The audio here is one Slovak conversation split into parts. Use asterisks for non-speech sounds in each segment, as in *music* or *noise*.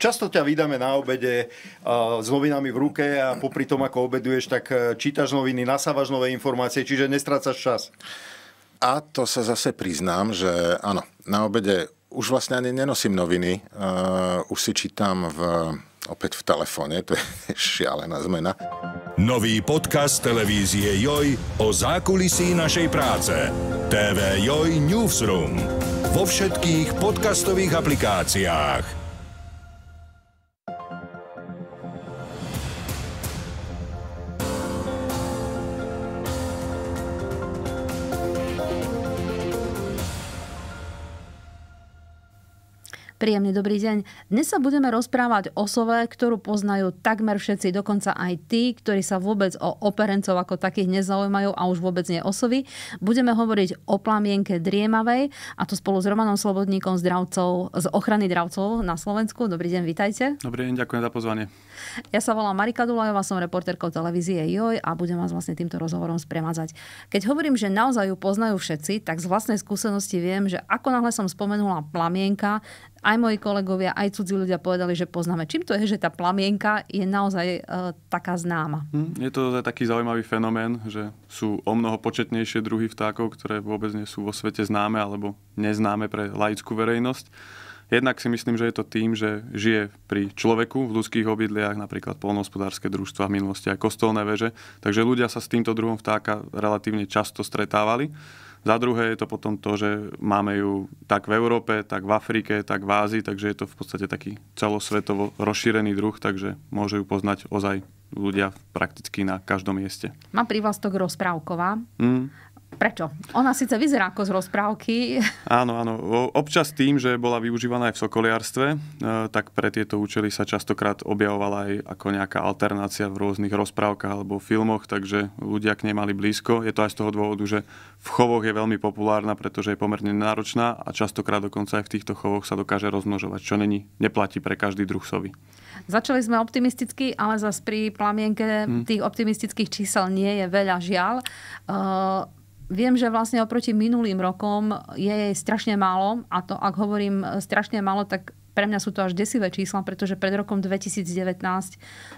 Často ťa vydáme na obede uh, s novinami v ruke a popri tom, ako obeduješ, tak uh, čítaš noviny, nasávaš nové informácie, čiže nestrácaš čas. A to sa zase priznám, že áno, na obede už vlastne ani nenosím noviny, uh, už si čítam v, opäť v telefóne, to je *laughs* šialená zmena. Nový podcast televízie Joj o zákulisí našej práce. TV Joj Newsroom. Vo všetkých podcastových aplikáciách. Príjemný dobrý deň. Dnes sa budeme rozprávať o sove, ktorú poznajú takmer všetci, dokonca aj tí, ktorí sa vôbec o operencov ako takých nezaujímajú a už vôbec nie o sovi. Budeme hovoriť o plamienke driemavej a to spolu s Romanom Slobodníkom z, dravcov, z ochrany dravcov na Slovensku. Dobrý deň, vitajte. Dobrý deň, ďakujem za pozvanie. Ja sa volám Marika Dulajová, som reportérkou televízie JOJ a budem vás vlastne týmto rozhovorom spremádzať. Keď hovorím, že naozaj ju poznajú všetci, tak z vlastnej skúsenosti viem, že ako náhle som spomenula plamienka, aj moji kolegovia, aj cudzí ľudia povedali, že poznáme. Čím to je, že tá plamienka je naozaj e, taká známa? Hm, je to taký zaujímavý fenomén, že sú o mnoho početnejšie druhy vtákov, ktoré vôbec nie sú vo svete známe alebo neznáme pre laickú verejnosť. Jednak si myslím, že je to tým, že žije pri človeku v ľudských obydliach, napríklad polnohospodárske družstva v minulosti aj kostolné veže, takže ľudia sa s týmto druhom vtáka relatívne často stretávali. Za druhé je to potom to, že máme ju tak v Európe, tak v Afrike, tak v Ázii, takže je to v podstate taký celosvetovo rozšírený druh, takže môže ju poznať ozaj ľudia prakticky na každom mieste. Má prívlastok rozprávková. Mm. Prečo? Ona síce vyzerá ako z rozprávky. *laughs* Áno, áno. Občas tým, že bola využívaná aj v sokoliarstve, e, tak pre tieto účely sa častokrát objavovala aj ako nejaká alternácia v rôznych rozprávkach alebo filmoch, takže ľudia k nej mali blízko. Je to aj z toho dôvodu, že v chovoch je veľmi populárna, pretože je pomerne náročná a častokrát dokonca aj v týchto chovoch sa dokáže rozmnožovať, čo není, neplatí pre každý druh sovy. Začali sme optimisticky, ale zase pri plamienke hmm. tých optimistických čísel nie je veľa žiaľ. Uh, viem, že vlastne oproti minulým rokom je jej strašne málo a to, ak hovorím e, strašne málo, tak pre mňa sú to až desivé čísla, pretože pred rokom 2019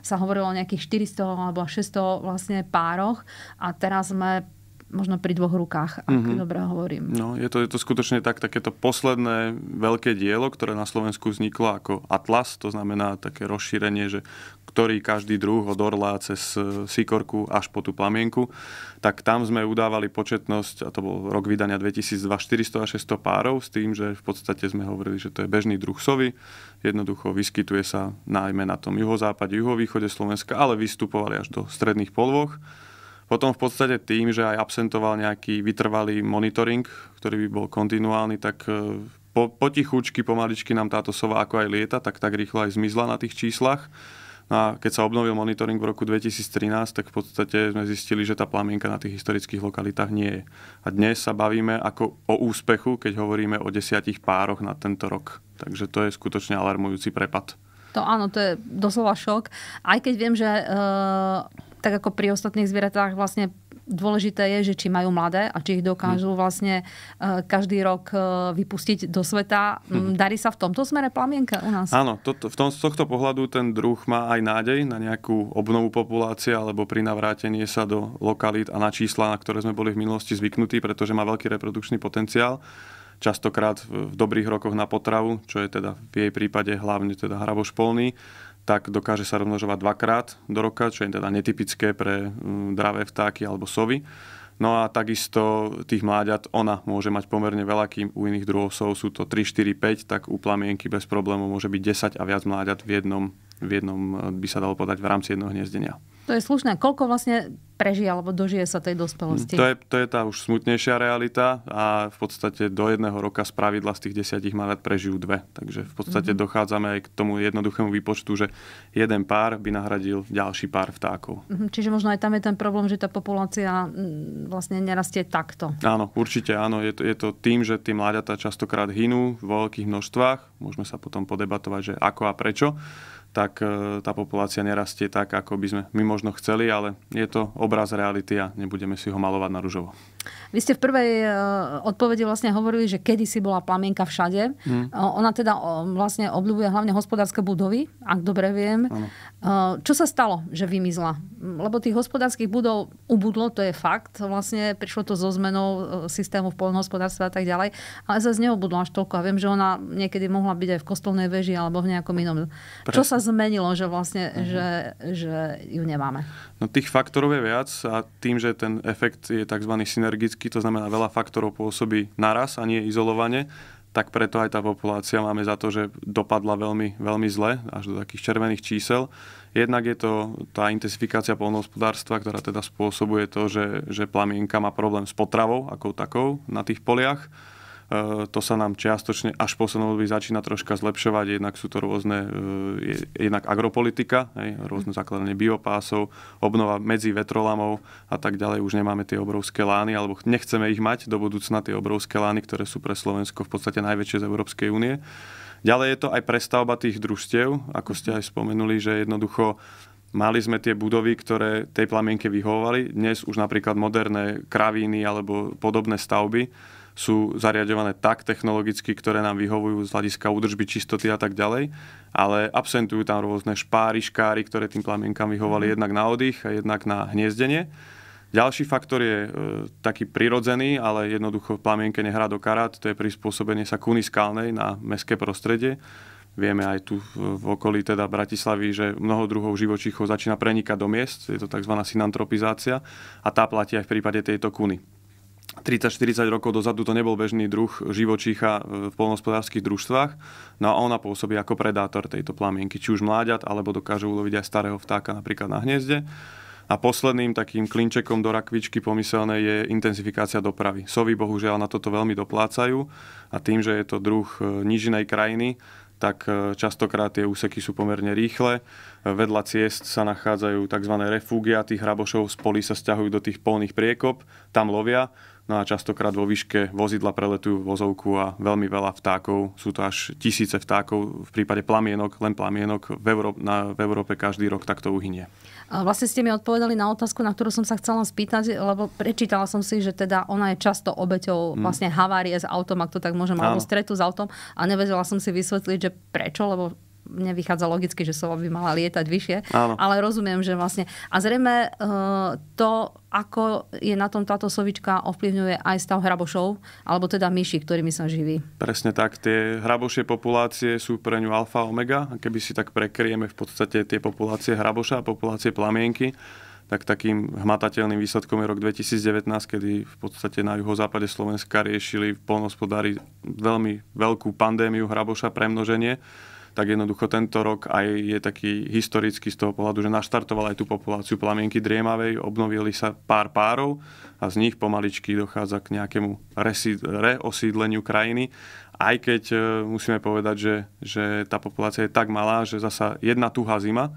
sa hovorilo o nejakých 400 alebo 600 vlastne pároch a teraz sme možno pri dvoch rukách, ak mm-hmm. dobre hovorím. No, je to, je to skutočne tak, takéto posledné veľké dielo, ktoré na Slovensku vzniklo ako atlas, to znamená také rozšírenie, že ktorý každý druh od orla cez e, sikorku až po tú plamienku, tak tam sme udávali početnosť, a to bol rok vydania 2002, 400 a 600 párov, s tým, že v podstate sme hovorili, že to je bežný druh sovy, jednoducho vyskytuje sa najmä na tom juhozápade, juhovýchode Slovenska, ale vystupovali až do stredných polvoch. Potom v podstate tým, že aj absentoval nejaký vytrvalý monitoring, ktorý by bol kontinuálny, tak e, po, potichučky, pomaličky nám táto sova ako aj lieta, tak tak rýchlo aj zmizla na tých číslach. No a keď sa obnovil monitoring v roku 2013, tak v podstate sme zistili, že tá plamienka na tých historických lokalitách nie je. A dnes sa bavíme ako o úspechu, keď hovoríme o desiatich pároch na tento rok. Takže to je skutočne alarmujúci prepad. To áno, to je doslova šok. Aj keď viem, že uh tak ako pri ostatných zvieratách vlastne dôležité je, že či majú mladé a či ich dokážu mhm. vlastne e, každý rok e, vypustiť do sveta. Mm, mhm. Darí sa v tomto smere plamienka u nás? Áno, to, to, v tom, z tohto pohľadu ten druh má aj nádej na nejakú obnovu populácie alebo pri navrátenie sa do lokalít a na čísla, na ktoré sme boli v minulosti zvyknutí, pretože má veľký reprodukčný potenciál častokrát v dobrých rokoch na potravu, čo je teda v jej prípade hlavne teda hrabošpolný tak dokáže sa rozmnožovať dvakrát do roka, čo je teda netypické pre mm, dravé vtáky alebo sovy. No a takisto tých mláďat ona môže mať pomerne veľa, kým u iných druhov sov sú to 3, 4, 5, tak u plamienky bez problémov môže byť 10 a viac mláďat v jednom, v jednom e, by sa dalo podať v rámci jedného hniezdenia to je slušné. Koľko vlastne prežije alebo dožije sa tej dospelosti? To je, to je tá už smutnejšia realita a v podstate do jedného roka z pravidla z tých desiatich malet prežijú dve. Takže v podstate mm-hmm. dochádzame aj k tomu jednoduchému výpočtu, že jeden pár by nahradil ďalší pár vtákov. Mm-hmm. Čiže možno aj tam je ten problém, že tá populácia mm, vlastne nerastie takto. Áno, určite áno. Je to, je to tým, že tie mláďatá častokrát hynú v veľkých množstvách. Môžeme sa potom podebatovať, že ako a prečo tak e, tá populácia nerastie tak, ako by sme my možno chceli, ale je to obraz reality a nebudeme si ho malovať na ružovo. Vy ste v prvej e, odpovedi vlastne hovorili, že kedysi bola plamienka všade. Hmm. Ona teda vlastne obľúbuje hlavne hospodárske budovy, ak dobre viem. Ano. E, čo sa stalo, že vymizla? Lebo tých hospodárskych budov ubudlo, to je fakt. Vlastne prišlo to so zmenou systému v polnohospodárstve a tak ďalej. Ale zase neobudlo až toľko. A viem, že ona niekedy mohla byť aj v kostolnej veži alebo v nejakom inom. Pre... Čo sa zmenilo, že vlastne, uh-huh. že, že ju nemáme? No tých faktorov je viac a tým, že ten efekt je tzv. synergický, zložky, to znamená veľa faktorov pôsobí naraz a nie izolovane, tak preto aj tá populácia máme za to, že dopadla veľmi, veľmi zle, až do takých červených čísel. Jednak je to tá intensifikácia polnohospodárstva, ktorá teda spôsobuje to, že, že plamienka má problém s potravou ako takou na tých poliach E, to sa nám čiastočne až poslednom by začína troška zlepšovať. Jednak sú to rôzne, e, jednak agropolitika, hej, rôzne mhm. základanie biopásov, obnova medzi vetrolamov a tak ďalej. Už nemáme tie obrovské lány, alebo nechceme ich mať do budúcna, tie obrovské lány, ktoré sú pre Slovensko v podstate najväčšie z Európskej únie. Ďalej je to aj prestavba tých družstiev, ako ste mhm. aj spomenuli, že jednoducho mali sme tie budovy, ktoré tej plamienke vyhovovali. Dnes už napríklad moderné kravíny alebo podobné stavby sú zariadované tak technologicky, ktoré nám vyhovujú z hľadiska údržby, čistoty a tak ďalej, ale absentujú tam rôzne špáry, škáry, ktoré tým plamienkam vyhovali mhm. jednak na oddych a jednak na hniezdenie. Ďalší faktor je e, taký prirodzený, ale jednoducho plamienke nehrá do karát, to je prispôsobenie sa kuny skalnej na meské prostredie. Vieme aj tu v okolí teda Bratislavy, že mnoho druhov živočíchov začína prenikať do miest, je to tzv. synantropizácia a tá platí aj v prípade tejto kuny. 30-40 rokov dozadu to nebol bežný druh živočícha e, v polnospodárských družstvách. No a ona pôsobí ako predátor tejto plamienky, či už mláďat, alebo dokáže uloviť aj starého vtáka napríklad na hniezde. A posledným takým klinčekom do rakvičky pomyselnej je intenzifikácia dopravy. Sovy bohužiaľ na toto veľmi doplácajú a tým, že je to druh e, nižinej krajiny, tak e, častokrát tie úseky sú pomerne rýchle. Vedľa ciest sa nachádzajú tzv. refúgia, tých hrabošov z poli sa stiahujú do tých polných priekop, tam lovia No a častokrát vo výške vozidla preletujú vozovku a veľmi veľa vtákov. Sú to až tisíce vtákov. V prípade plamienok, len plamienok v, Euró- na, v Európe každý rok takto uhynie. A vlastne ste mi odpovedali na otázku, na ktorú som sa chcela spýtať, lebo prečítala som si, že teda ona je často obeťou hmm. vlastne havárie s autom, ak to tak môžem, Áno. alebo stretu s autom a nevedela som si vysvetliť, že prečo, lebo vychádza logicky, že sova by mala lietať vyššie, Áno. ale rozumiem, že vlastne. A zrejme eh, to, ako je na tom táto sovička, ovplyvňuje aj stav hrabošov, alebo teda myši, ktorými sa živí. Presne tak. Tie hrabošie populácie sú pre ňu alfa omega. A keby si tak prekrieme v podstate tie populácie hraboša a populácie plamienky, tak takým hmatateľným výsledkom je rok 2019, kedy v podstate na juhozápade Slovenska riešili v polnospodári veľmi veľkú pandémiu hraboša premnoženie tak jednoducho tento rok aj je taký historický z toho pohľadu, že naštartoval aj tú populáciu plamienky driemavej, obnovili sa pár párov a z nich pomaličky dochádza k nejakému reosídleniu krajiny aj keď e, musíme povedať, že, že tá populácia je tak malá, že zasa jedna tuhá zima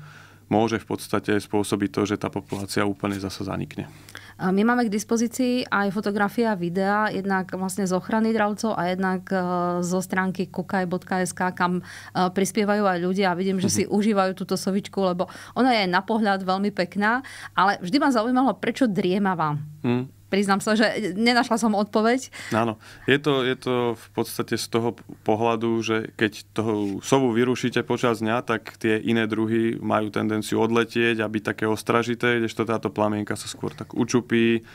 môže v podstate spôsobiť to, že tá populácia úplne zase zanikne. My máme k dispozícii aj fotografie a videa, jednak vlastne z ochrany dravcov a jednak e, zo stránky kukaj.sk, kam e, prispievajú aj ľudia a vidím, že si mm-hmm. užívajú túto sovičku, lebo ona je na pohľad veľmi pekná, ale vždy ma zaujímalo, prečo driemava. Mm. Priznám sa, že nenašla som odpoveď. Áno, je to, je to v podstate z toho pohľadu, že keď toho sovu vyrušíte počas dňa, tak tie iné druhy majú tendenciu odletieť a byť také ostražité, kdežto táto plamienka sa skôr tak učupí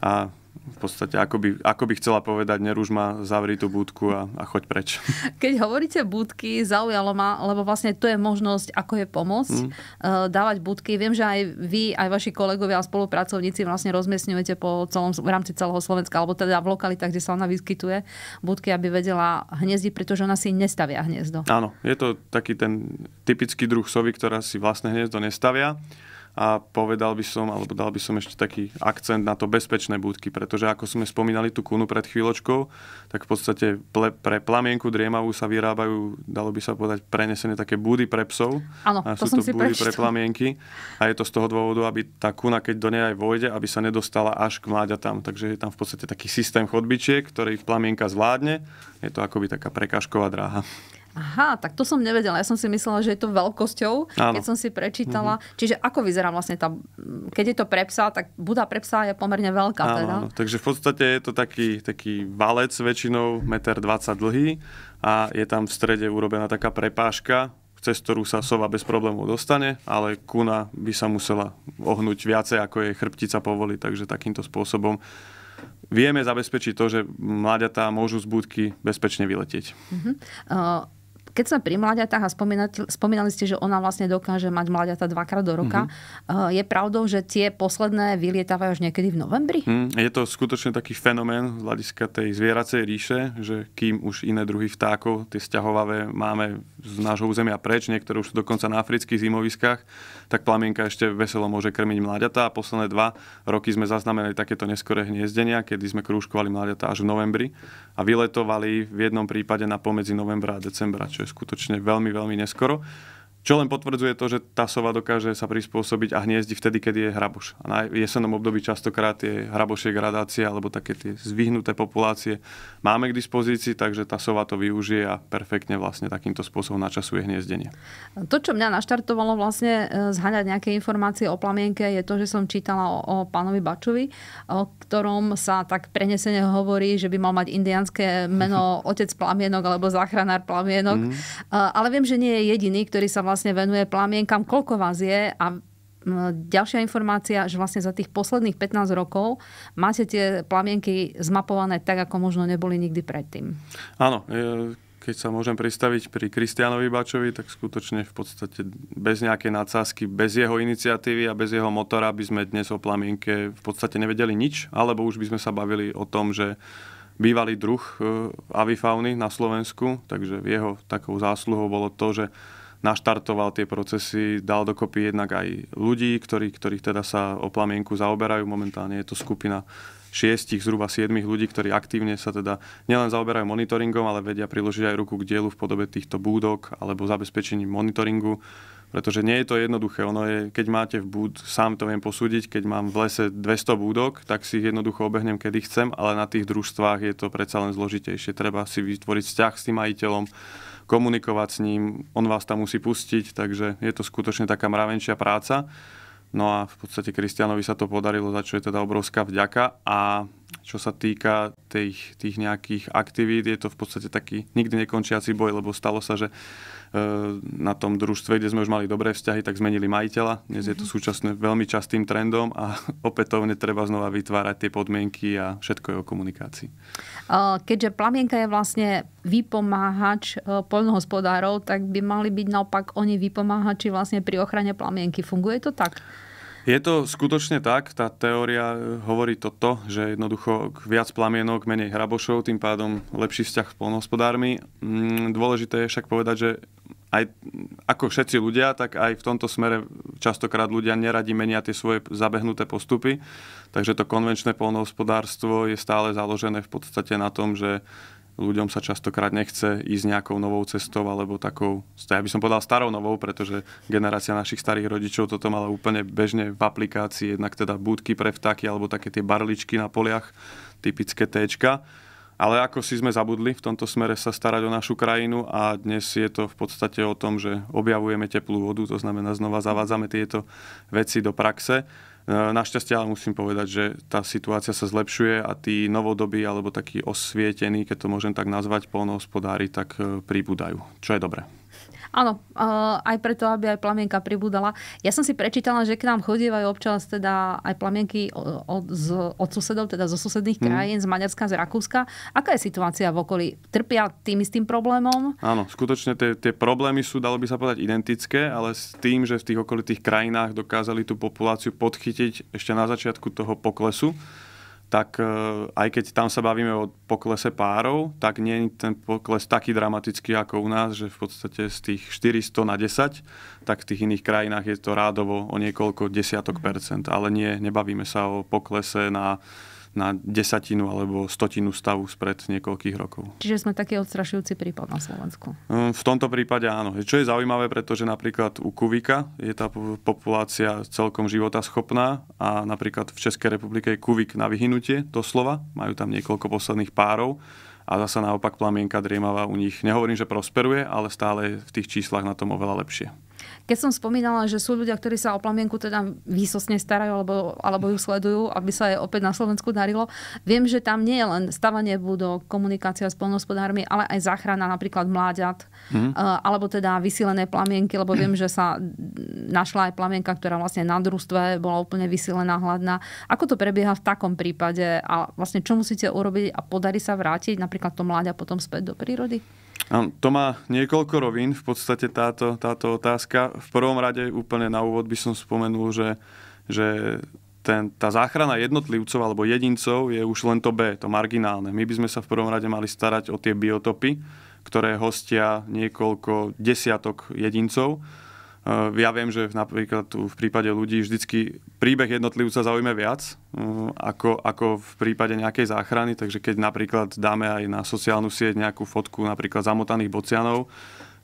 a v podstate ako by, ako by chcela povedať, neruž ma, zavri tú búdku a, a choď preč. *laughs* Keď hovoríte búdky, zaujalo ma, lebo vlastne to je možnosť, ako je pomôcť, mm. Eh, dávať búdky. Viem, že aj vy, aj vaši kolegovia a spolupracovníci vlastne rozmiestňujete po celom, v rámci celého Slovenska, alebo teda v lokalitách, kde sa ona vyskytuje, búdky, aby vedela hniezdi, pretože ona si nestavia hniezdo. Áno, je to taký ten typický druh sovy, ktorá si vlastne hniezdo nestavia a povedal by som, alebo dal by som ešte taký akcent na to bezpečné budky, pretože ako sme spomínali tú kunu pred chvíľočkou, tak v podstate ple, pre plamienku driemavú sa vyrábajú, dalo by sa povedať, prenesené také búdy pre psov. Áno, to sú som to si búdy pre plamienky a je to z toho dôvodu, aby tá kuna, keď do nej aj vojde, aby sa nedostala až k mláďatám. Takže je tam v podstate taký systém chodbičiek, ktorý plamienka zvládne. Je to akoby taká prekážková dráha. Aha, tak to som nevedela. Ja som si myslela, že je to veľkosťou, Áno. keď som si prečítala. Mm-hmm. Čiže ako vyzerá vlastne tá... Keď je to prepsa, tak buda prepsa je pomerne veľká. Áno, teda. Takže v podstate je to taký, taký valec väčšinou 1,20 m dlhý a je tam v strede urobená taká prepáška, cez ktorú sa sova bez problémov dostane, ale kuna by sa musela ohnúť viacej, ako jej chrbtica povolí, takže takýmto spôsobom vieme zabezpečiť to, že mláďatá môžu z budky bezpečne vyletieť. Uh-huh. Uh, keď sme pri mladiatách a spomínali ste, že ona vlastne dokáže mať mladiatá dvakrát do roka, mm-hmm. je pravdou, že tie posledné vylietávajú až niekedy v novembri? Mm, je to skutočne taký fenomén z hľadiska tej zvieracej ríše, že kým už iné druhy vtákov, tie stiahovavé, máme z nášho územia preč, niektoré už sú dokonca na afrických zimoviskách, tak plamienka ešte veselo môže krmiť mladiatá. a posledné dva roky sme zaznamenali takéto neskoré hniezdenia, kedy sme krúžkovali mladiatá až v novembri a vyletovali v jednom prípade na pomedzi novembra a decembra, čo je skutočne veľmi, veľmi neskoro. Čo len potvrdzuje to, že tá sova dokáže sa prispôsobiť a hniezdi vtedy, keď je hraboš. A na jesennom období častokrát je hrabošie gradácie alebo také tie zvyhnuté populácie máme k dispozícii, takže tá sova to využije a perfektne vlastne takýmto spôsobom načasuje hniezdenie. To, čo mňa naštartovalo vlastne e, zhaňať nejaké informácie o plamienke, je to, že som čítala o, o pánovi Bačovi, o ktorom sa tak prenesene hovorí, že by mal mať indianské meno *laughs* otec plamienok alebo záchranár plamienok. Mm. E, ale viem, že nie je jediný, ktorý sa vlastne vlastne venuje plamienkam, koľko vás je a ďalšia informácia, že vlastne za tých posledných 15 rokov máte tie plamienky zmapované tak, ako možno neboli nikdy predtým. Áno, e, keď sa môžem pristaviť pri Kristianovi Bačovi, tak skutočne v podstate bez nejakej nadsázky, bez jeho iniciatívy a bez jeho motora by sme dnes o plamienke v podstate nevedeli nič, alebo už by sme sa bavili o tom, že bývalý druh e, avifauny na Slovensku, takže jeho takou zásluhou bolo to, že naštartoval tie procesy, dal dokopy jednak aj ľudí, ktorí, ktorých teda sa o plamienku zaoberajú. Momentálne je to skupina šiestich, zhruba siedmich ľudí, ktorí aktívne sa teda nielen zaoberajú monitoringom, ale vedia priložiť aj ruku k dielu v podobe týchto búdok alebo zabezpečením monitoringu pretože nie je to jednoduché. Ono je, keď máte v búd, sám to viem posúdiť, keď mám v lese 200 búdok, tak si ich jednoducho obehnem, kedy chcem, ale na tých družstvách je to predsa len zložitejšie. Treba si vytvoriť vzťah s tým majiteľom, komunikovať s ním, on vás tam musí pustiť, takže je to skutočne taká mravenčia práca. No a v podstate Kristianovi sa to podarilo, za čo je teda obrovská vďaka a čo sa týka tých, tých nejakých aktivít, je to v podstate taký nikdy nekončiaci boj, lebo stalo sa, že e, na tom družstve, kde sme už mali dobré vzťahy, tak zmenili majiteľa. Dnes je to mhm. súčasne veľmi častým trendom a *laughs* opätovne treba znova vytvárať tie podmienky a všetko je o komunikácii. Keďže plamienka je vlastne vypomáhač e, poľnohospodárov, tak by mali byť naopak oni vypomáhači vlastne pri ochrane plamienky. Funguje to tak? Je to skutočne tak, tá teória e, hovorí toto, že jednoducho viac plamienok, menej hrabošov, tým pádom lepší vzťah s polnohospodármi. Mm, dôležité je však povedať, že aj ako všetci ľudia, tak aj v tomto smere častokrát ľudia neradi menia tie svoje zabehnuté postupy. Takže to konvenčné polnohospodárstvo je stále založené v podstate na tom, že ľuďom sa častokrát nechce ísť nejakou novou cestou alebo takou, ja by som povedal starou novou, pretože generácia našich starých rodičov toto mala úplne bežne v aplikácii, jednak teda búdky pre vtáky alebo také tie barličky na poliach, typické téčka. Ale ako si sme zabudli v tomto smere sa starať o našu krajinu a dnes je to v podstate o tom, že objavujeme teplú vodu, to znamená znova zavádzame tieto veci do praxe. Eh, našťastie ale musím povedať, že tá situácia sa zlepšuje a tí novodobí alebo takí osvietení, keď to môžem tak nazvať, polnohospodári, tak eh, pribúdajú, čo je dobré. Áno, aj preto, aby aj plamienka pribudala. Ja som si prečítala, že k nám chodívajú občas teda aj plamienky od, z, od susedov, teda zo susedných hmm. krajín, z Maďarska, z Rakúska. Aká je situácia v okolí? Trpia tým istým problémom? Áno, skutočne tie, tie problémy sú, dalo by sa povedať, identické, ale s tým, že v tých okolitých krajinách dokázali tú populáciu podchytiť ešte na začiatku toho poklesu, tak e, aj keď tam sa bavíme o poklese párov, tak nie je ten pokles taký dramatický ako u nás, že v podstate z tých 400 na 10, tak v tých iných krajinách je to rádovo o niekoľko desiatok percent, ale nie, nebavíme sa o poklese na na desatinu alebo stotinu stavu spred niekoľkých rokov. Čiže sme taký odstrašujúci prípad na Slovensku. Mm, v tomto prípade áno. Čo je zaujímavé, pretože napríklad u Kuvika je tá populácia celkom života schopná a napríklad v Českej republike je Kuvik na vyhynutie, doslova. Majú tam niekoľko posledných párov a zasa naopak plamienka driemava u nich. Nehovorím, že prosperuje, ale stále v tých číslach na tom oveľa lepšie. Keď som spomínala, že sú ľudia, ktorí sa o plamienku teda výsostne starajú alebo, alebo ju sledujú, aby sa jej opäť na Slovensku darilo, viem, že tam nie je len stavanie budov, komunikácia s polnospodármi, ale aj záchrana napríklad mláďat, mm. alebo teda vysilené plamienky, lebo viem, že sa našla aj plamienka, ktorá vlastne na družstve bola úplne vysilená, hladná. Ako to prebieha v takom prípade a vlastne čo musíte urobiť a podarí sa vrátiť napríklad to mláďa potom späť do prírody? To má niekoľko rovín, v podstate táto, táto otázka. V prvom rade úplne na úvod by som spomenul, že, že ten, tá záchrana jednotlivcov alebo jedincov je už len to B, to marginálne. My by sme sa v prvom rade mali starať o tie biotopy, ktoré hostia niekoľko desiatok jedincov Eh, ja viem, že napríklad tu v prípade ľudí vždycky príbeh jednotlivca zaujíma viac eh, ako, ako v prípade nejakej záchrany, takže keď napríklad dáme aj na sociálnu sieť nejakú fotku napríklad zamotaných bocianov,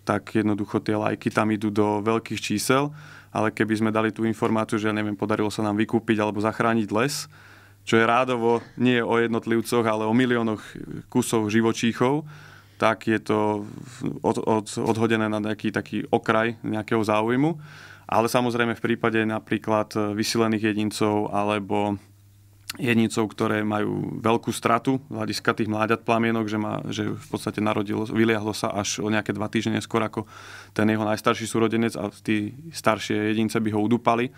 tak jednoducho tie lajky tam idú do veľkých čísel, ale keby sme dali tú informáciu, že ja neviem, podarilo sa nám vykúpiť alebo zachrániť les, čo je rádovo nie o jednotlivcoch, ale o miliónoch kusov živočíchov, tak je to od, od, odhodené na nejaký taký okraj nejakého záujmu. Ale samozrejme v prípade napríklad e, vysilených jedincov alebo jedincov, ktoré majú veľkú stratu z hľadiska tých mláďat plamienok, že, má, že v podstate narodilo, vyliahlo sa až o nejaké dva týždne skôr ako ten jeho najstarší súrodenec a tí staršie jedince by ho udupali,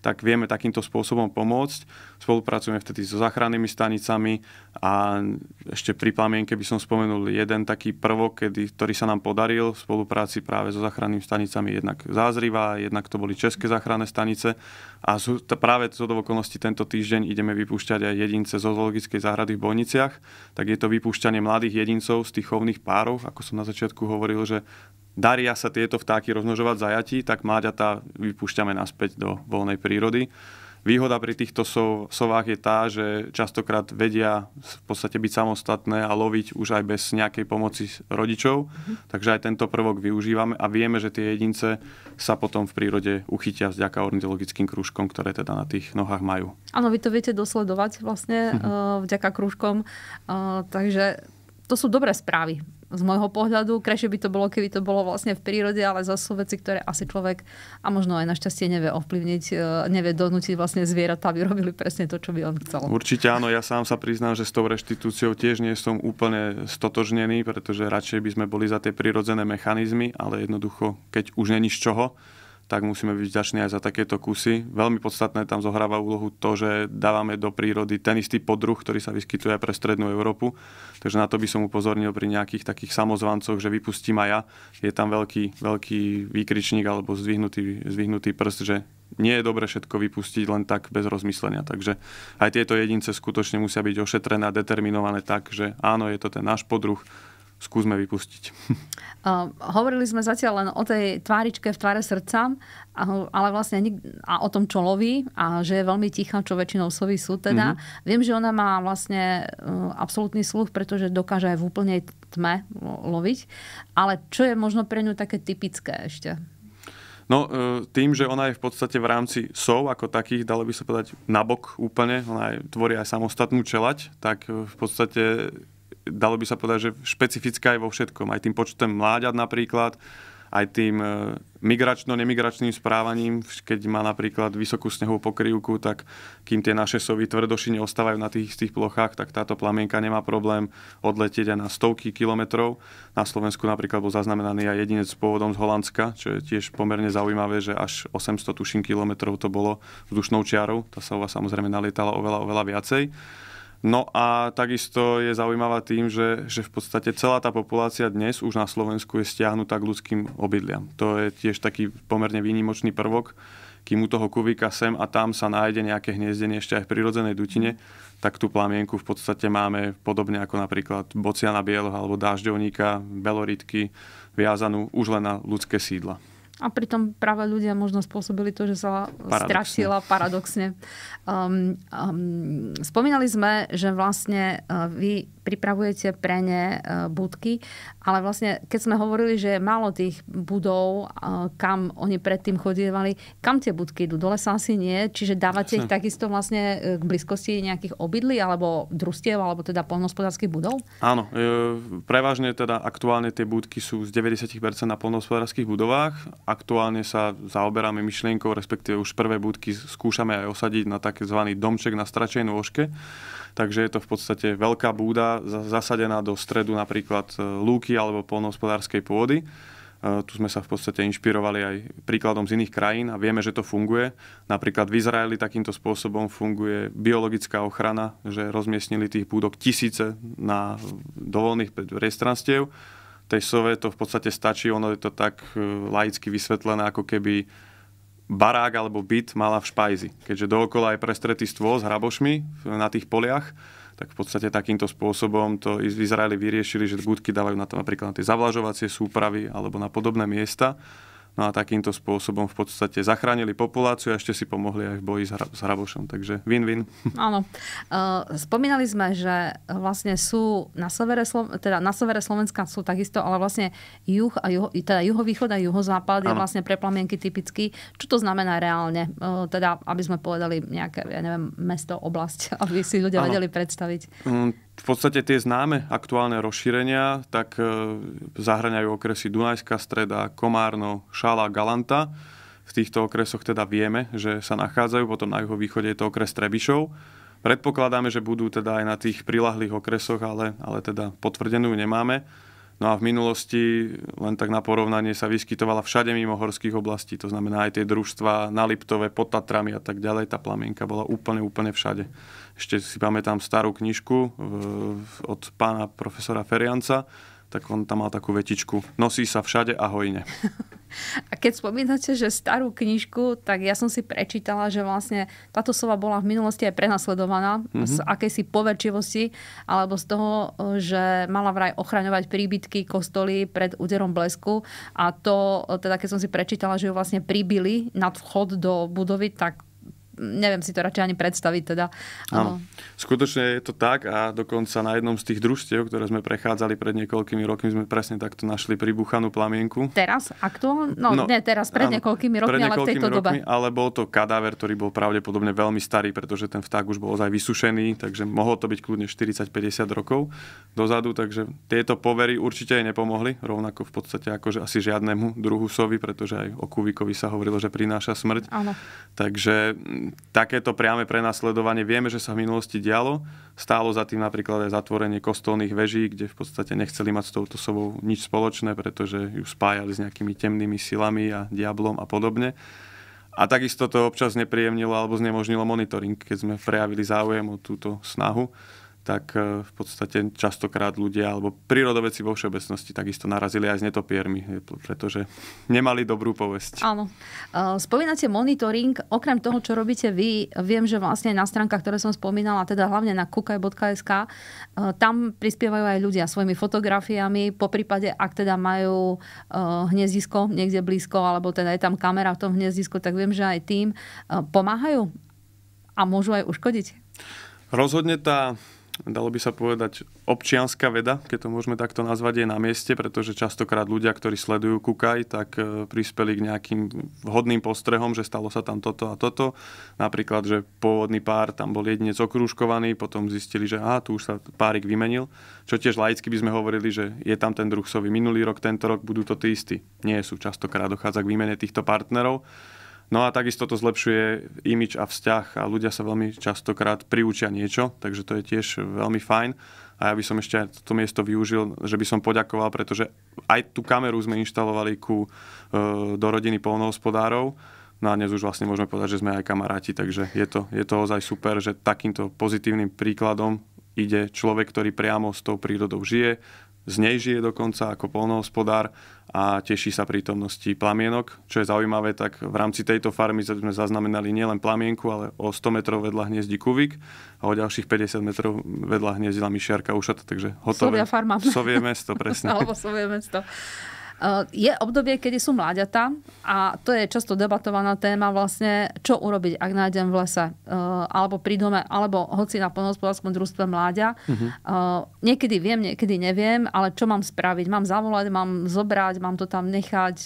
tak vieme takýmto spôsobom pomôcť. Spolupracujeme vtedy so záchrannými stanicami a ešte pri plamienke by som spomenul jeden taký prvok, kedy, ktorý sa nám podaril v spolupráci práve so záchrannými stanicami jednak Zázriva, jednak to boli české záchranné stanice a sú, t- práve z do okolností tento týždeň ideme vypúšťať aj jedince zo zoologickej záhrady v Bojniciach, tak je to vypúšťanie mladých jedincov z tých chovných párov, ako som na začiatku hovoril, že daria sa tieto vtáky rozmnožovať zajatí, tak máďata vypúšťame naspäť do voľnej prírody. Výhoda pri týchto sov, sovách je tá, že častokrát vedia v podstate byť samostatné a loviť už aj bez nejakej pomoci rodičov. Mm-hmm. Takže aj tento prvok využívame a vieme, že tie jedince sa potom v prírode uchytia vďaka ornitologickým krúžkom, ktoré teda na tých nohách majú. Áno, vy to viete dosledovať vlastne mm-hmm. vďaka krúžkom. Eh, takže to sú dobré správy z môjho pohľadu. Krajšie by to bolo, keby to bolo vlastne v prírode, ale zase sú veci, ktoré asi človek a možno aj našťastie nevie ovplyvniť, e, nevie donútiť vlastne zvieratá, aby robili presne to, čo by on chcel. Určite áno, ja sám sa priznám, že s tou reštitúciou tiež nie som úplne stotožnený, pretože radšej by sme boli za tie prírodzené mechanizmy, ale jednoducho, keď už není z čoho, tak musíme byť vďační aj za takéto kusy. Veľmi podstatné tam zohráva úlohu to, že dávame do prírody ten istý podruh, ktorý sa vyskytuje pre strednú Európu. Takže na to by som upozornil pri nejakých takých samozvancoch, že vypustím aj ja. Je tam veľký, veľký výkričník alebo zdvihnutý, zdvihnutý prst, že nie je dobre všetko vypustiť len tak bez rozmyslenia. Takže aj tieto jedince skutočne musia byť ošetrené a determinované tak, že áno, je to ten náš podruh, skúsme vypustiť. Uh, *laughs* hovorili sme zatiaľ len o tej tváričke v tvare srdca, ale vlastne a o tom, čo loví a že je veľmi tichá, čo väčšinou sloví sú teda. Uh-huh. Viem, že ona má vlastne uh, absolútny sluch, pretože dokáže aj v úplnej tme loviť. Ale čo je možno pre ňu také typické ešte? No, e, tým, že ona je v podstate v rámci sov ako takých, dalo by sa povedať, nabok úplne, ona aj, tvorí aj samostatnú čelať, tak e, v podstate dalo by sa povedať, že špecifická aj vo všetkom. Aj tým počtom mláďat napríklad, aj tým e, migračno-nemigračným správaním, keď má napríklad vysokú snehovú pokrývku, tak kým tie naše sovy tvrdošine ostávajú na tých istých plochách, tak táto plamienka nemá problém odletieť aj na stovky kilometrov. Na Slovensku napríklad bol zaznamenaný aj jedinec s pôvodom z Holandska, čo je tiež pomerne zaujímavé, že až 800 tuším kilometrov to bolo vzdušnou čiarou. Tá sova samozrejme nalietala oveľa, oveľa viacej. No a takisto je zaujímavá tým, že, že v podstate celá tá populácia dnes už na Slovensku je stiahnutá k ľudským obydliam. To je tiež taký pomerne výnimočný prvok, kým u toho kuvika sem a tam sa nájde nejaké hniezdenie ešte aj v prírodzenej dutine, tak tú plamienku v podstate máme podobne ako napríklad bociana bieloha alebo dážďovníka, beloritky, viazanú už len na ľudské sídla. A pritom práve ľudia možno spôsobili to, že sa paradoxne. strašila paradoxne. Um, um, spomínali sme, že vlastne uh, vy pripravujete pre ne uh, budky, ale vlastne keď sme hovorili, že málo tých budov, uh, kam oni predtým chodievali, kam tie budky idú? Dole sa asi nie, čiže dávate ich takisto vlastne k blízkosti nejakých obydlí alebo družstiev, alebo teda polnohospodárských budov? Áno, e, prevažne teda aktuálne tie budky sú z 90% na polnohospodárských budovách aktuálne sa zaoberáme myšlienkou, respektíve už prvé budky skúšame aj osadiť na tzv. domček na stračej nôžke. Takže je to v podstate veľká búda zasadená do stredu napríklad e, lúky alebo polnohospodárskej pôdy. E, tu sme sa v podstate inšpirovali aj príkladom z iných krajín a vieme, že to funguje. Napríklad v Izraeli takýmto spôsobom funguje biologická ochrana, že rozmiestnili tých búdok tisíce na dovolných priestranstiev tej sove to v podstate stačí, ono je to tak e, laicky vysvetlené, ako keby barák alebo byt mala v špajzi. Keďže dookola je prestretý stôl s hrabošmi na tých poliach, tak v podstate takýmto spôsobom to v Izraeli vyriešili, že budky dávajú na to napríklad na tie zavlažovacie súpravy alebo na podobné miesta. No a takýmto spôsobom v podstate zachránili populáciu a ešte si pomohli aj v boji s, hra- s Hrabošom. Takže win-win. Áno. Spomínali sme, že vlastne sú na severe, Slo- teda na severe Slovenska sú takisto, ale vlastne juh a juho, teda juhovýchod a juhozápad ano. je vlastne pre plamienky typický. Čo to znamená reálne? Teda, aby sme povedali nejaké, ja neviem, mesto, oblasť, *laughs* aby si ľudia ano. vedeli predstaviť. Um, v podstate tie známe aktuálne rozšírenia tak e, zahraňajú okresy Dunajská streda, Komárno, Šala, Galanta. V týchto okresoch teda vieme, že sa nachádzajú, potom na východe je to okres Trebišov. Predpokladáme, že budú teda aj na tých prilahlých okresoch, ale, ale teda potvrdenú nemáme. No a v minulosti, len tak na porovnanie, sa vyskytovala všade mimo horských oblastí, to znamená aj tie družstva na Liptove, pod Tatrami a tak ďalej. Tá plamienka bola úplne, úplne všade. Ešte si pamätám starú knižku e, od pána profesora Ferianca, tak on tam mal takú vetičku. Nosí sa všade a hojne. *laughs* A keď spomínate, že starú knižku, tak ja som si prečítala, že vlastne táto sova bola v minulosti aj prenasledovaná mm-hmm. z mhm. akejsi poverčivosti, alebo z toho, že mala vraj ochraňovať príbytky kostoly pred úderom blesku. A to, teda keď som si prečítala, že ju vlastne pribili nad vchod do budovy, tak neviem si to radšej ani predstaviť. Teda. Áno. Skutočne je to tak a dokonca na jednom z tých družstiev, ktoré sme prechádzali pred niekoľkými rokmi, sme presne takto našli pribuchanú plamienku. Teraz? Aktuálne? No, no nie teraz, pred áno, niekoľkými rokmi, pred niekoľkými ale v tejto rokmi, dobe. Ale bol to kadáver, ktorý bol pravdepodobne veľmi starý, pretože ten vták už bol ozaj vysušený, takže mohlo to byť kľudne 40-50 rokov dozadu, takže tieto povery určite aj nepomohli, rovnako v podstate akože asi žiadnemu druhu sovy, pretože aj o kúvikovi sa hovorilo, že prináša smrť. Áno. Takže takéto priame prenasledovanie vieme, že sa v minulosti dialo. Stálo za tým napríklad aj zatvorenie kostolných veží, kde v podstate nechceli mať s touto sobou nič spoločné, pretože ju spájali s nejakými temnými silami a diablom a podobne. A takisto to občas nepríjemnilo alebo znemožnilo monitoring, keď sme prejavili záujem o túto snahu tak eh, v podstate častokrát ľudia alebo prírodoveci vo všeobecnosti takisto narazili aj s netopiermi, pretože nemali dobrú povesť. Áno. Eh, spomínate monitoring, okrem toho, čo robíte vy, viem, že vlastne na stránkach, ktoré som spomínala, teda hlavne na kukaj.sk, eh, tam prispievajú aj ľudia svojimi fotografiami, po prípade, ak teda majú hniezdisko niekde blízko, alebo teda je tam kamera v tom hniezdisku, tak viem, že aj tým pomáhajú a môžu aj uškodiť. Rozhodne tá dalo by sa povedať, občianská veda, keď to môžeme takto nazvať, je na mieste, pretože častokrát ľudia, ktorí sledujú Kukaj, tak e, prispeli k nejakým vhodným postrehom, že stalo sa tam toto a toto. Napríklad, že pôvodný pár tam bol jedinec okrúžkovaný, potom zistili, že aha, tu už sa párik vymenil. Čo tiež laicky by sme hovorili, že je tam ten druh minulý rok, tento rok budú to tí istí. Nie sú. Častokrát dochádza k výmene týchto partnerov. No a takisto to zlepšuje imič a vzťah a ľudia sa veľmi častokrát priúčia niečo, takže to je tiež veľmi fajn. A ja by som ešte to miesto využil, že by som poďakoval, pretože aj tú kameru sme inštalovali ku, e, do rodiny polnohospodárov. No a dnes už vlastne môžeme povedať, že sme aj kamaráti, takže je to, je to ozaj super, že takýmto pozitívnym príkladom ide človek, ktorý priamo s tou prírodou žije, z nej žije dokonca ako polnohospodár a teší sa prítomnosti plamienok. Čo je zaujímavé, tak v rámci tejto farmy sme zaznamenali nielen plamienku, ale o 100 metrov vedľa hniezdi kuvik a o ďalších 50 metrov vedľa hniezdila myšiarka ušata, takže hotové. Sovia farma. Sovie mesto, presne. *laughs* Alebo sovie mesto. Eh, je obdobie, kedy sú mláďata a to je často debatovaná téma vlastne, čo urobiť, ak nájdem v lese eh, alebo pri dome, alebo hoci na poľnohospodárskom družstve mláďa. Uh-huh. Niekedy viem, niekedy neviem, ale čo mám spraviť? Mám zavolať, mám zobrať, mám to tam nechať.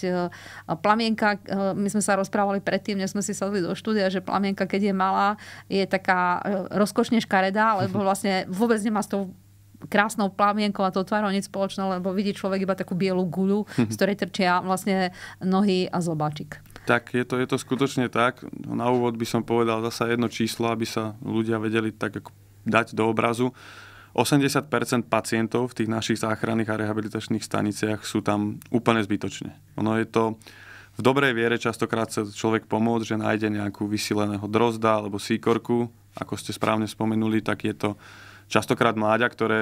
Plamienka, my sme sa rozprávali predtým, než sme si sadli do štúdia, že plamienka, keď je malá, je taká rozkošne škaredá, lebo *laughs* vlastne vôbec nemá s tou krásnou plamienkou a to tvárou nič spoločné, lebo vidí človek iba takú bielu guľu, z mhm. ktorej trčia vlastne nohy a zobáčik. Tak, je to, je to skutočne tak. Na úvod by som povedal zasa jedno číslo, aby sa ľudia vedeli tak ako dať do obrazu. 80% pacientov v tých našich záchranných a rehabilitačných staniciach sú tam úplne zbytočne. Ono je to v dobrej viere častokrát sa človek pomôcť, že nájde nejakú vysileného drozda alebo síkorku. Ako ste správne spomenuli, tak je to častokrát mláďa, ktoré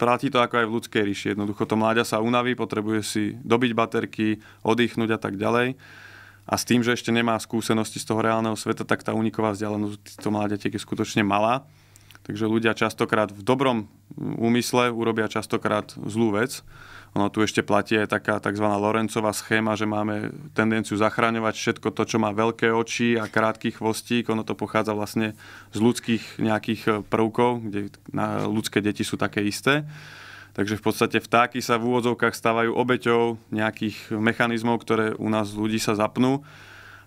platí to ako aj v ľudskej ríši. Jednoducho to mláďa sa unaví, potrebuje si dobiť baterky, oddychnúť a tak ďalej. A s tým, že ešte nemá skúsenosti z toho reálneho sveta, tak tá uniková vzdialenosť týchto mláďatiek je skutočne malá. Takže ľudia častokrát v dobrom úmysle urobia častokrát zlú vec. Ono tu ešte platí aj taká tzv. Lorencová schéma, že máme tendenciu zachraňovať všetko to, čo má veľké oči a krátky chvostík. Ono to pochádza vlastne z ľudských nejakých e, prvkov, kde na ľudské deti sú také isté. Takže v podstate vtáky sa v úvodzovkách stávajú obeťou nejakých mechanizmov, ktoré u nás ľudí sa zapnú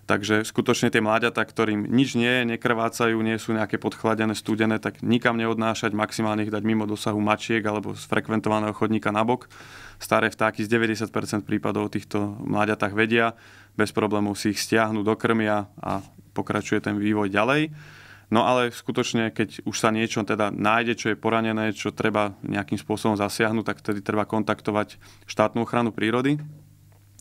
Takže skutočne tie mláďata, ktorým nič nie je, nekrvácajú, nie sú nejaké podchladené, studené, tak nikam neodnášať, maximálne ich dať mimo dosahu mačiek alebo z frekventovaného chodníka na bok. Staré vtáky z 90% prípadov o týchto mláďatách vedia, bez problémov si ich stiahnu, dokrmia a pokračuje ten vývoj ďalej. No ale skutočne, keď už sa niečo teda nájde, čo je poranené, čo treba nejakým spôsobom zasiahnuť, tak tedy treba kontaktovať štátnu ochranu prírody,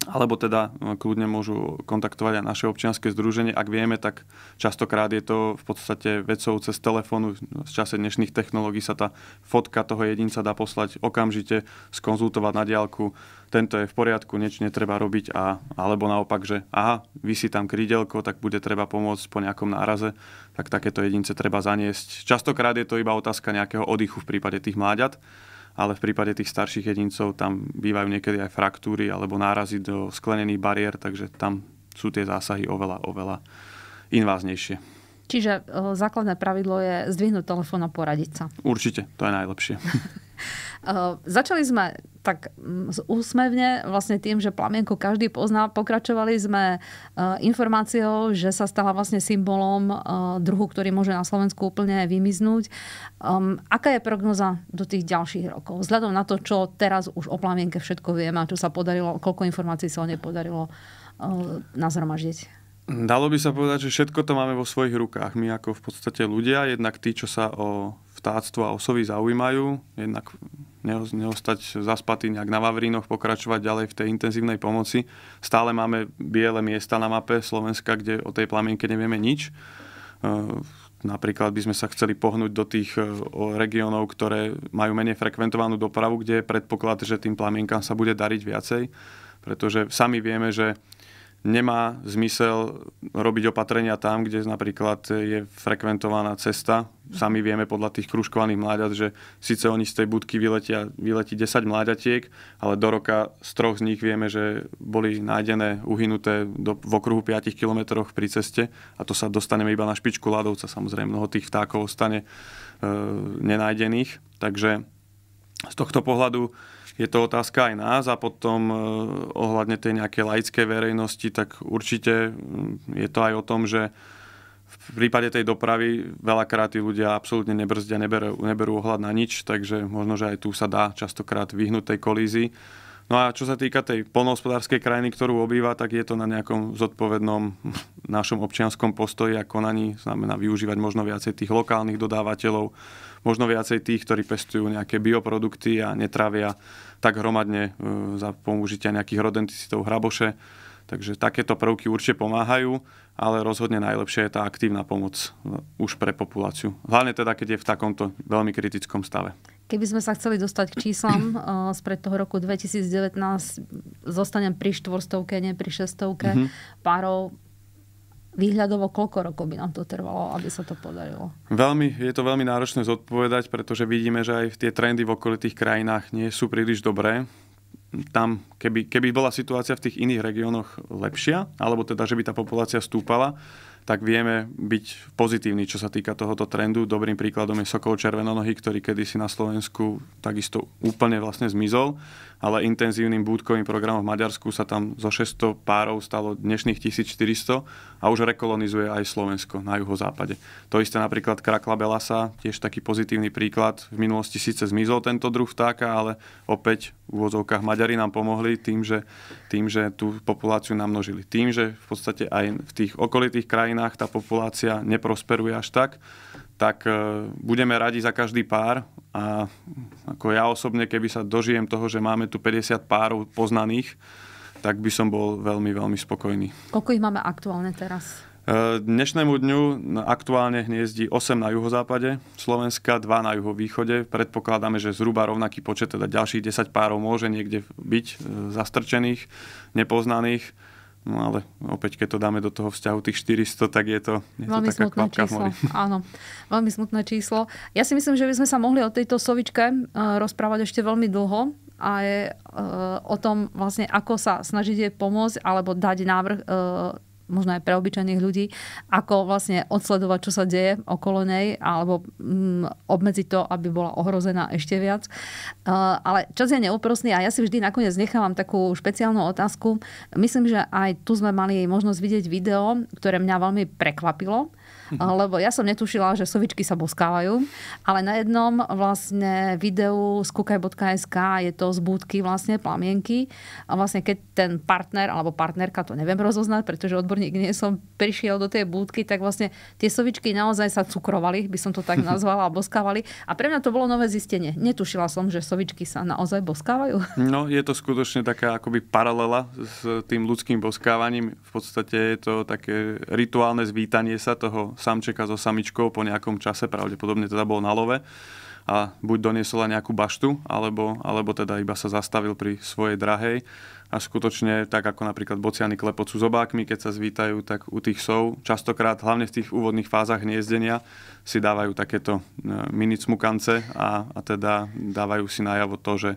alebo teda no, kľudne môžu kontaktovať aj naše občianske združenie. Ak vieme, tak častokrát je to v podstate vecou cez telefónu. V čase dnešných technológií sa tá fotka toho jedinca dá poslať okamžite, skonzultovať na diálku, tento je v poriadku, niečo netreba robiť, a, alebo naopak, že aha, vysí tam krídelko, tak bude treba pomôcť po nejakom náraze, tak takéto jedince treba zaniesť. Častokrát je to iba otázka nejakého oddychu v prípade tých mláďat, ale v prípade tých starších jedincov tam bývajú niekedy aj fraktúry alebo nárazy do sklenených bariér, takže tam sú tie zásahy oveľa, oveľa inváznejšie. Čiže e, základné pravidlo je zdvihnúť telefón a poradiť sa. Určite, to je najlepšie. *laughs* Uh, začali sme tak mm, úsmevne vlastne tým, že plamienku každý pozná. Pokračovali sme eh, informáciou, že sa stala vlastne symbolom eh, druhu, ktorý môže na Slovensku úplne vymiznúť. aká je prognoza do tých ďalších rokov? Vzhľadom na to, čo teraz už o plamienke všetko vieme a čo sa podarilo, koľko informácií sa o nej podarilo nazromaždiť? Dalo by sa povedať, že všetko to máme vo svojich rukách. My ako v podstate ľudia, jednak tí, čo sa o vtáctvo a osovy zaujímajú, jednak neostať zaspatý nejak na Vavrínoch, pokračovať ďalej v tej intenzívnej pomoci. Stále máme biele miesta na mape Slovenska, kde o tej plamienke nevieme nič. E, napríklad by sme sa chceli pohnúť do tých e, regiónov, ktoré majú menej frekventovanú dopravu, kde je predpoklad, že tým plamienkám sa bude dariť viacej, pretože sami vieme, že nemá zmysel robiť opatrenia tam, kde napríklad je frekventovaná cesta. Sami mhm. vieme podľa tých kružkovaných mláďat, že síce oni z tej budky vyletia, vyletí 10 mláďatiek, ale do roka z troch z nich vieme, že boli nájdené, uhynuté do, v okruhu 5 km pri ceste a to sa dostaneme iba na špičku ľadovca. Samozrejme, mnoho tých vtákov ostane e, nenájdených. Takže z tohto pohľadu je to otázka aj nás a potom e, ohľadne tej nejakej laickej verejnosti, tak určite mm, je to aj o tom, že v prípade tej dopravy veľakrát tí ľudia absolútne nebrzdia, neberú, neberú ohľad na nič, takže možno, že aj tu sa dá častokrát vyhnúť tej kolízii. No a čo sa týka tej polnohospodárskej krajiny, ktorú obýva, tak je to na nejakom zodpovednom *laughs* našom občianskom postoji a konaní. Znamená využívať možno viacej tých lokálnych dodávateľov, možno viacej tých, ktorí pestujú nejaké bioprodukty a netravia tak hromadne e, za použitia nejakých rodenticitov hraboše. Takže takéto prvky určite pomáhajú, ale rozhodne najlepšia je tá aktívna pomoc e, už pre populáciu. Hlavne teda, keď je v takomto veľmi kritickom stave. Keby sme sa chceli dostať k číslam uh, *clears throat* spred toho roku 2019, zostanem pri štvorstovke, nie pri šestovke mm-hmm. párov. Výhľadovo koľko rokov by nám to trvalo, aby sa to podarilo? Veľmi, je to veľmi náročné zodpovedať, pretože vidíme, že aj tie trendy v okolitých krajinách nie sú príliš dobré tam, keby, keby bola situácia v tých iných regiónoch lepšia, alebo teda, že by tá populácia stúpala, tak vieme byť pozitívni, čo sa týka tohoto trendu. Dobrým príkladom je Sokol Červenonohy, ktorý kedysi na Slovensku takisto úplne vlastne zmizol, ale intenzívnym búdkovým programom v Maďarsku sa tam zo 600 párov stalo dnešných 1400 a už rekolonizuje aj Slovensko na juhozápade. To isté napríklad Krakla Belasa, tiež taký pozitívny príklad. V minulosti síce zmizol tento druh vtáka, ale opäť v úvodzovkách Maďari nám pomohli tým, že, tým, že tú populáciu namnožili. Tým, že v podstate aj v tých okolitých krajinách krajinách tá populácia neprosperuje až tak, tak e, budeme radi za každý pár a ako ja osobne, keby sa dožijem toho, že máme tu 50 párov poznaných, tak by som bol veľmi, veľmi spokojný. Koľko ich máme aktuálne teraz? E, dnešnému dňu aktuálne hniezdi 8 na juhozápade, Slovenska 2 na juhovýchode. Predpokladáme, že zhruba rovnaký počet, teda ďalších 10 párov môže niekde byť e, zastrčených, nepoznaných. No ale opäť, keď to dáme do toho vzťahu tých 400, tak je to, je veľmi to taká smutné číslo. Áno, veľmi smutné číslo. Ja si myslím, že by sme sa mohli o tejto sovičke eh, rozprávať ešte veľmi dlho a je eh, o tom vlastne, ako sa snažiť pomôcť alebo dať návrh eh, možno aj pre obyčajných ľudí, ako vlastne odsledovať, čo sa deje okolo nej, alebo mm, obmedziť to, aby bola ohrozená ešte viac. Uh, ale čas je neoprosný a ja si vždy nakoniec nechávam takú špeciálnu otázku. Myslím, že aj tu sme mali možnosť vidieť video, ktoré mňa veľmi prekvapilo Mhm. lebo ja som netušila, že sovičky sa boskávajú, ale na jednom vlastne videu z kukaj.sk je to z budky vlastne plamienky a vlastne keď ten partner alebo partnerka, to neviem rozoznať, pretože odborník nie som, prišiel do tej budky, tak vlastne tie sovičky naozaj sa cukrovali, by som to tak *laughs* nazvala, a boskávali. A pre mňa to bolo nové zistenie. Netušila som, že sovičky sa naozaj boskávajú. *laughs* No, je to skutočne taká akoby paralela s tým ľudským boskávaním. V podstate je to také rituálne zvítanie sa toho toho samčeka so samičkou po nejakom čase, pravdepodobne teda bol na love a buď doniesla nejakú baštu, alebo, alebo teda iba sa zastavil pri svojej drahej. A skutočne, tak ako napríklad bociany sú zobákmi, keď sa zvítajú, tak u tých sov častokrát, hlavne v tých úvodných fázach hniezdenia, si dávajú takéto e, mini a, a teda dávajú si najavo to, že,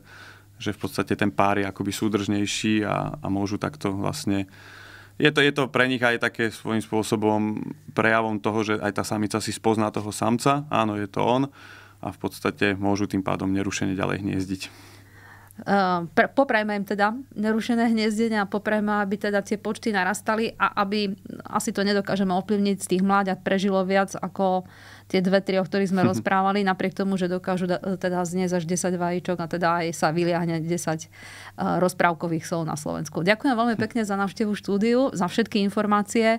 že v podstate ten pár je akoby súdržnejší a, a môžu takto vlastne je to, je to pre nich aj také svojím spôsobom prejavom toho, že aj tá samica si spozná toho samca, áno, je to on a v podstate môžu tým pádom nerušene ďalej hniezdiť. Uh, poprajme im teda nerušené hniezdenia a poprajme, aby teda tie počty narastali a aby, asi to nedokážeme ovplyvniť, z tých mláďat prežilo viac ako uh, tie dve, tri, o ktorých sme *laughs* rozprávali, napriek tomu, že dokážu teda zniesť až 10 vajíčok a teda aj sa vyliahne 10 e, rozprávkových sol na Slovensku. Ďakujem veľmi hm. pekne za návštevu štúdiu, za všetky informácie. E,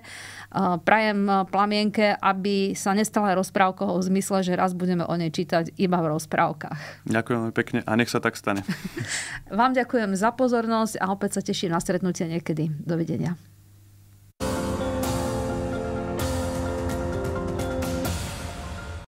prajem e, plamienke, aby sa nestala rozprávkou v zmysle, že raz budeme o nej čítať iba v rozprávkach. Ďakujem veľmi pekne a nech sa tak stane. *laughs* Vám ďakujem za pozornosť a opäť sa teším na stretnutie niekedy. Dovidenia.